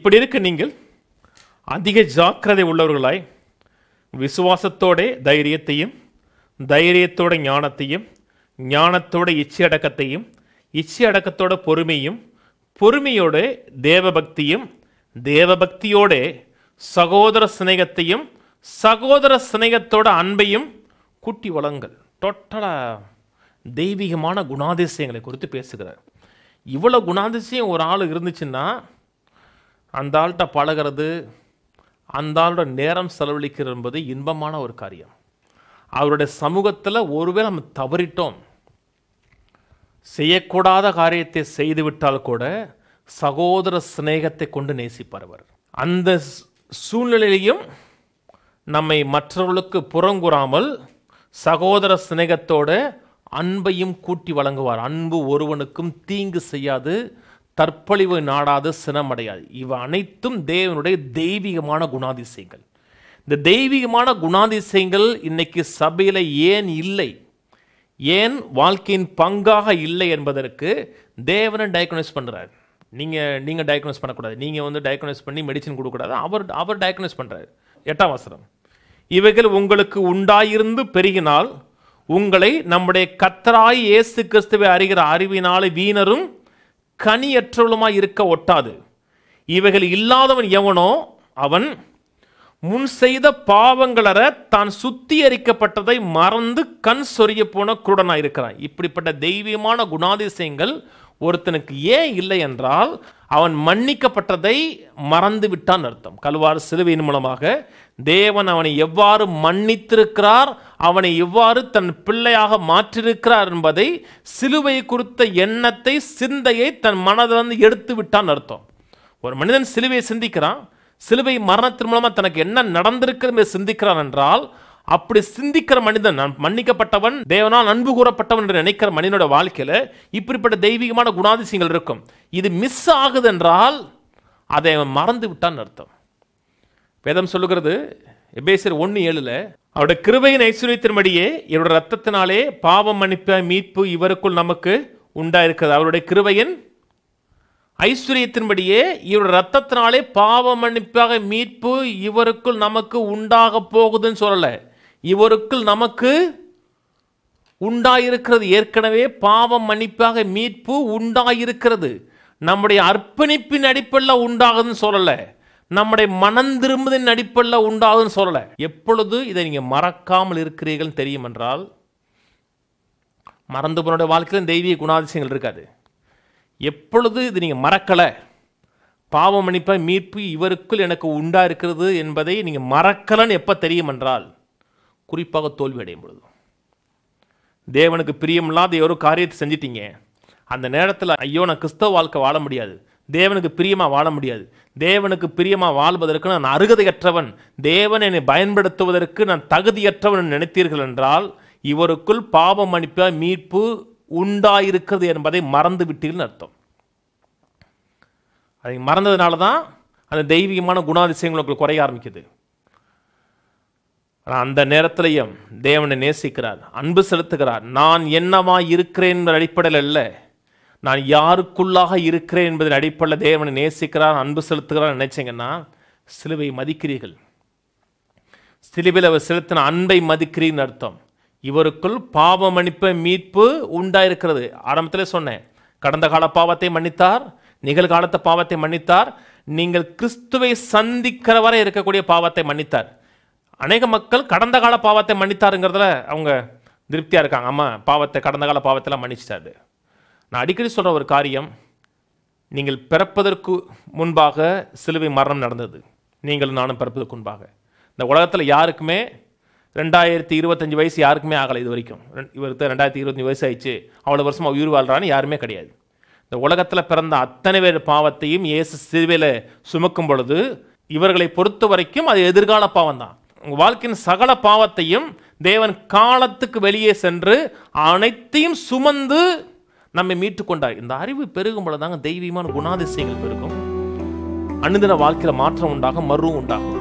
இப்படி இருக்க நீங்கள் அதிக ஜாக்கிரதை உள்ளவர்களாய் விசுவாசத்தோட தைரியத்தையும் தைரியத்தோட ஞானத்தையும் ஞானத்தோட இச்சி அடக்கத்தையும் இச்சி அடக்கத்தோட பொறுமையும் பொறுமையோட தேவபக்தியும் தேவபக்தியோட சகோதர சிநேகத்தையும் சகோதர சிநேகத்தோட அன்பையும் குட்டி வளங்கள் டோட்டலாக தெய்வீகமான குணாதிசயங்களை குறித்து பேசுகிறார் இவ்வளோ குணாதிசயம் ஒரு ஆள் இருந்துச்சுன்னா அந்த ஆள்கிட்ட பழகிறது அந்த ஆளோட நேரம் செலவழிக்கிறது என்பது இன்பமான ஒரு காரியம் அவருடைய சமூகத்தில் ஒருவேளை நம்ம தவறிட்டோம் செய்யக்கூடாத காரியத்தை செய்துவிட்டால் கூட சகோதர சிநேகத்தை கொண்டு நேசிப்பார் அவர் அந்த சூழ்நிலையிலையும் நம்மை மற்றவர்களுக்கு புறங்குறாமல் சகோதர சிநேகத்தோட அன்பையும் கூட்டி வழங்குவார் அன்பு ஒருவனுக்கும் தீங்கு செய்யாது தற்பொழிவு நாடாது சினமடையாது இவை அனைத்தும் தேவனுடைய தெய்வீகமான குணாதிசயங்கள் இந்த தெய்வீகமான குணாதிசயங்கள் இன்னைக்கு சபையில் ஏன் இல்லை ஏன் வாழ்க்கையின் பங்காக இல்லை என்பதற்கு தேவனை டயக்னோஸ் பண்ணுறாரு நீங்கள் நீங்கள் டயக்னோஸ் பண்ணக்கூடாது நீங்கள் வந்து டயக்னோஸ் பண்ணி மெடிசன் கொடுக்கக்கூடாது அவர் அவர் டயக்னோஸ் பண்ணுறாரு எட்டாம் வசனம் இவைகள் உங்களுக்கு உண்டாயிருந்து பெருகினால் உங்களை நம்முடைய கத்தராய் இயேசு கிறிஸ்துவை அறிகிற அறிவினாலே வீணரும் கனியற்றவளுமாய் இருக்க ஒட்டாது இவைகள் இல்லாதவன் எவனோ அவன் முன் செய்த பாவங்களற தான் சுத்திகரிக்கப்பட்டதை மறந்து கண் சொறிய போன குருடனாக இருக்கிறான் இப்படிப்பட்ட தெய்வீகமான குணாதிசயங்கள் ஒருத்தனுக்கு ஏன் இல்லை என்றால் அவன் மன்னிக்கப்பட்டதை மறந்து விட்டான் அர்த்தம் கல்வார் சிலுவையின் மூலமாக தேவன் அவனை எவ்வாறு மன்னித்திருக்கிறார் அவனை எவ்வாறு தன் பிள்ளையாக மாற்றிருக்கிறார் என்பதை சிலுவை குறித்த எண்ணத்தை சிந்தையை தன் மனதிலிருந்து எடுத்து விட்டான் அர்த்தம் ஒரு மனிதன் சிலுவையை சிந்திக்கிறான் சிலுவை மரணத்தின் மூலமாக தனக்கு என்ன நடந்திருக்கிறது சிந்திக்கிறான் என்றால் அப்படி சிந்திக்கிற மனிதன் நான் மன்னிக்கப்பட்டவன் தேவனால் அன்பு கூறப்பட்டவன் என்று நினைக்கிற மனிதனோட வாழ்க்கையில் இப்படிப்பட்ட தெய்வீகமான குணாதிசயங்கள் இருக்கும் இது மிஸ் ஆகுது என்றால் அதை அவன் மறந்து விட்டான் அர்த்தம் வேதம் சொல்லுகிறது எபேசர் ஒன்று ஏழில் அவருடைய கிருபையின் ஐஸ்வர்யத்தின்படியே இவருடைய ரத்தத்தினாலே பாவம் மன்னிப்ப மீட்பு இவருக்குள் நமக்கு உண்டாயிருக்கிறது அவருடைய கிருபையின் ஐஸ்வர்யத்தின்படியே இவருடைய ரத்தத்தினாலே பாவ மன்னிப்பாக மீட்பு இவருக்குள் நமக்கு உண்டாக போகுதுன்னு சொல்லலை இவருக்குள் நமக்கு உண்டாயிருக்கிறது ஏற்கனவே பாவம் மன்னிப்பாக மீட்பு உண்டாயிருக்கிறது நம்முடைய அர்ப்பணிப்பின் அடிப்படையில் உண்டாகுதுன்னு சொல்லலை நம்முடைய மனம் திரும்புதின் அடிப்படையில் உண்டாகுதுன்னு சொல்லலை எப்பொழுது இதை நீங்கள் மறக்காமல் இருக்கிறீர்கள் தெரியும் என்றால் மறந்து போனோட வாழ்க்கையில் தெய்வீக குணாதிசயங்கள் இருக்காது எப்பொழுது இது நீங்கள் மறக்கலை பாவம் மன்னிப்பாக மீட்பு இவருக்குள் எனக்கு உண்டா இருக்கிறது என்பதை நீங்கள் மறக்கலன்னு எப்போ தெரியும் என்றால் குறிப்பாக தோல்வி அடையும் பொழுது தேவனுக்கு பிரியமில்லாத ஒரு காரியத்தை செஞ்சிட்டீங்க அந்த நேரத்தில் ஐயோ நான் கிறிஸ்தவ வாழ்க்கை வாழ முடியாது தேவனுக்கு பிரியமாக வாழ முடியாது தேவனுக்கு பிரியமாக வாழ்வதற்கு நான் அருகதையற்றவன் தேவன் என்னை பயன்படுத்துவதற்கு நான் தகுதியற்றவன் நினைத்தீர்கள் என்றால் இவருக்குள் பாவ மன்னிப்பாய் மீட்பு உண்டாயிருக்கிறது என்பதை மறந்து விட்டீர்கள் அர்த்தம் அதை மறந்ததுனால தான் அந்த தெய்வீகமான உங்களுக்கு குறைய ஆரம்பிக்குது ஆனால் அந்த நேரத்திலையும் தேவனை நேசிக்கிறார் அன்பு செலுத்துகிறார் நான் என்னவா இருக்கிறேன் என்ற அடிப்படையில் இல்லை நான் யாருக்குள்ளாக இருக்கிறேன் என்பதன் அடிப்படையில் தேவனை நேசிக்கிறார் அன்பு செலுத்துகிறார் நினைச்சிங்கன்னா சிலுவை மதிக்கிறீர்கள் சிலுவையில் அவர் செலுத்தின அன்பை மதிக்கிறீன்னு அர்த்தம் இவருக்குள் பாவ மன்னிப்பு மீட்பு உண்டாயிருக்கிறது ஆரம்பத்தில் சொன்னேன் கடந்த கால பாவத்தை மன்னித்தார் நிகழ்காலத்தை பாவத்தை மன்னித்தார் நீங்கள் கிறிஸ்துவை சந்திக்கிற வரை இருக்கக்கூடிய பாவத்தை மன்னித்தார் அநேக மக்கள் கடந்த கால பாவத்தை மன்னித்தாருங்கிறதுல அவங்க திருப்தியாக இருக்காங்க ஆமாம் பாவத்தை கடந்த கால பாவத்தெல்லாம் மன்னிச்சிட்டாரு நான் அடிக்கடி சொல்கிற ஒரு காரியம் நீங்கள் பிறப்பதற்கு முன்பாக சிலுவை மரணம் நடந்தது நீங்களும் நானும் பிறப்பதற்கு முன்பாக இந்த உலகத்தில் யாருக்குமே ரெண்டாயிரத்தி இருபத்தஞ்சி வயசு யாருக்குமே ஆகலை இது வரைக்கும் இவருக்கு ரெண்டாயிரத்தி இருபத்தஞ்சி வயசு ஆயிடுச்சு அவ்வளோ வருஷம் உயிர் வாழ்கிறான்னு யாருமே கிடையாது இந்த உலகத்தில் பிறந்த அத்தனை பேர் பாவத்தையும் இயேசு சிறுவையில் சுமக்கும் பொழுது இவர்களை பொறுத்த வரைக்கும் அது எதிர்கால பாவம் தான் உங்கள் வாழ்க்கையின் சகல பாவத்தையும் தேவன் காலத்துக்கு வெளியே சென்று அனைத்தையும் சுமந்து நம்மை மீட்டு கொண்டார் இந்த அறிவு பெருகும் பொழுது தாங்க தெய்வீகமான குணாதிசயங்கள் பெருகும் அனுதின வாழ்க்கையில் மாற்றம் உண்டாகும் மருவும் உண்டாகும்